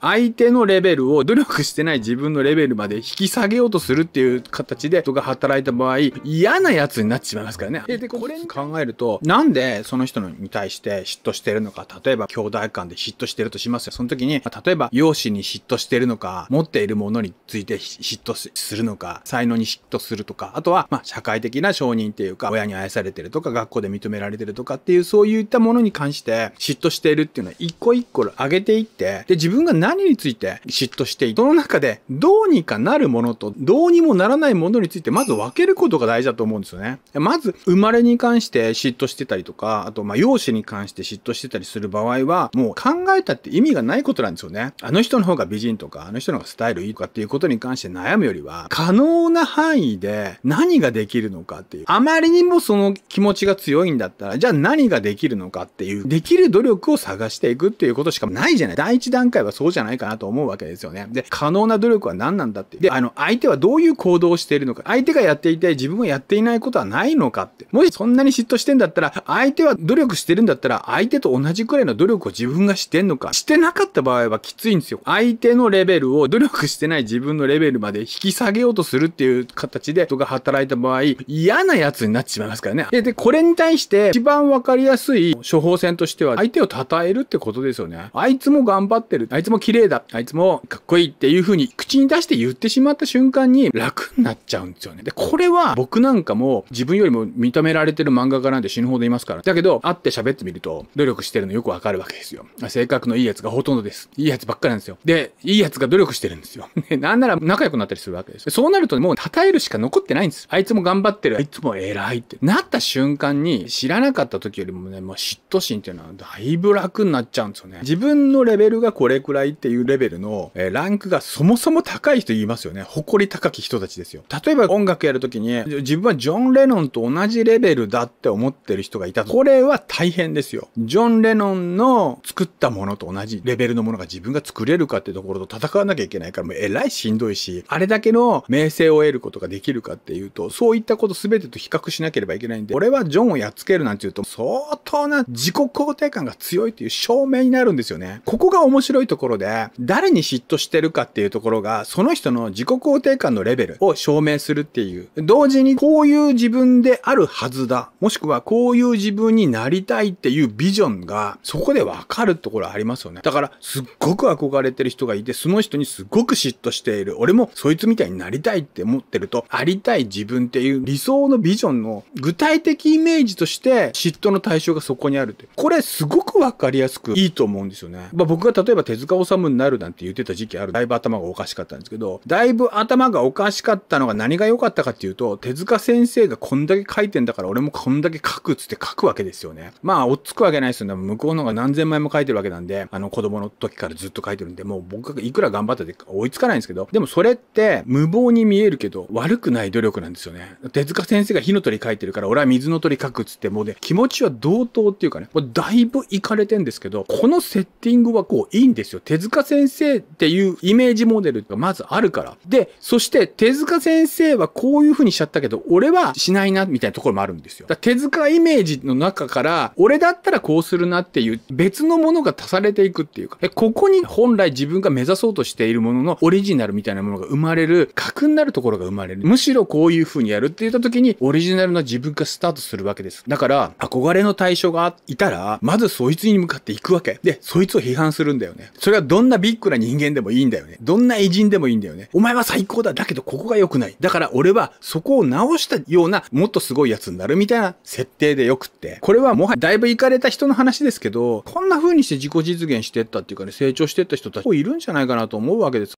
相手のレベルを努力してない自分のレベルまで引き下げようとするっていう形で人が働いた場合、嫌な奴になってしまいますからね。で、これに考えると、なんでその人に対して嫉妬してるのか、例えば兄弟間で嫉妬してるとしますよ。その時に、例えば容姿に嫉妬してるのか、持っているものについて嫉妬するのか、才能に嫉妬するとか、あとは、まあ、社会的な承認っていうか、親に愛されてるとか、学校で認められてるとかっていう、そういったものに関して嫉妬しているっていうのは一個一個上げていって、で、自分が何何について嫉妬していその中でどうにかなるものとどうにもならないものについてまず分けることが大事だと思うんですよね。まず、生まれに関して嫉妬してたりとか、あと、ま、容姿に関して嫉妬してたりする場合は、もう考えたって意味がないことなんですよね。あの人の方が美人とか、あの人の方がスタイルいいとかっていうことに関して悩むよりは、可能な範囲で何ができるのかっていう。あまりにもその気持ちが強いんだったら、じゃあ何ができるのかっていう、できる努力を探していくっていうことしかないじゃない。第一段階はじゃないかなと思うわけですよね。で、可能な努力は何なんだってで、あの、相手はどういう行動をしているのか。相手がやっていて自分がやっていないことはないのかって。もしそんなに嫉妬してんだったら、相手は努力してるんだったら、相手と同じくらいの努力を自分がしてんのか。してなかった場合はきついんですよ。相手のレベルを努力してない自分のレベルまで引き下げようとするっていう形で人が働いた場合、嫌なやつになってしまいますからね。で、でこれに対して一番わかりやすい処方箋としては、相手を称えるってことですよね。あいつも頑張ってる。あいつも綺麗だ、あいつもかっこいいっていう風に口に出して言ってしまった瞬間に楽になっちゃうんですよね。で、これは僕なんかも自分よりも認められてる漫画家なんて死ぬほどいますから。だけど、会って喋ってみると努力してるのよくわかるわけですよ。性格のいいやつがほとんどです。いいやつばっかりなんですよ。で、いいやつが努力してるんですよ。ね、なんなら仲良くなったりするわけです。そうなるともう称えるしか残ってないんです。あいつも頑張ってる。あいつも偉いって。なった瞬間に知らなかった時よりもね、もう嫉妬心っていうのはだいぶ楽になっちゃうんですよね。自分のレベルがこれくらいっていうレベルの、えー、ランクがそもそも高い人言いますよね。誇り高き人たちですよ。例えば音楽やるときに、自分はジョン・レノンと同じレベルだって思ってる人がいたこれは大変ですよ。ジョン・レノンの作ったものと同じレベルのものが自分が作れるかってところと戦わなきゃいけないから、もうえらいしんどいし、あれだけの名声を得ることができるかっていうと、そういったこと全てと比較しなければいけないんで、俺はジョンをやっつけるなんていうと、相当な自己肯定感が強いっていう証明になるんですよね。ここが面白いところろで、誰に嫉妬してるかっていうところが、その人の自己肯定感のレベルを証明するっていう。同時に、こういう自分であるはずだ。もしくは、こういう自分になりたいっていうビジョンが、そこでわかるところありますよね。だから、すっごく憧れてる人がいて、その人にすっごく嫉妬している。俺もそいつみたいになりたいって思ってると、ありたい自分っていう理想のビジョンの具体的イメージとして、嫉妬の対象がそこにあるって。これ、すごくわかりやすくいいと思うんですよね。まあ、僕が例えば手塚ムになるなんて言ってた時期ある。だいぶ頭がおかしかったんですけど、だいぶ頭がおかしかったのが何が良かったかっていうと、手塚先生がこんだけ書いてんだから俺もこんだけ書くっつって書くわけですよね。まあ、おっつくわけないですよね。向こうの方が何千枚も書いてるわけなんで、あの子供の時からずっと書いてるんで、もう僕がいくら頑張ったって追いつかないんですけど、でもそれって無謀に見えるけど、悪くない努力なんですよね。手塚先生が火の鳥書いてるから、俺は水の鳥書くっつって、もうね、気持ちは同等っていうかね、もうだいぶいかれてんですけど、このセッティングはこういいんですよ。手手塚先生っていうイメージモデルがまずあるから。で、そして手塚先生はこういう風にしちゃったけど、俺はしないな、みたいなところもあるんですよ。だ手塚イメージの中から、俺だったらこうするなっていう別のものが足されていくっていうか、えここに本来自分が目指そうとしているもののオリジナルみたいなものが生まれる、核になるところが生まれる。むしろこういう風にやるって言った時に、オリジナルな自分がスタートするわけです。だから、憧れの対象がいたら、まずそいつに向かっていくわけ。で、そいつを批判するんだよね。それはどんなビッグな人間でもいいんだよね。どんな偉人でもいいんだよね。お前は最高だ。だけどここが良くない。だから俺はそこを直したようなもっとすごいやつになるみたいな設定でよくって。これはもはやだいぶ行かれた人の話ですけど、こんな風にして自己実現してったっていうかね、成長してった人たちもいるんじゃないかなと思うわけです。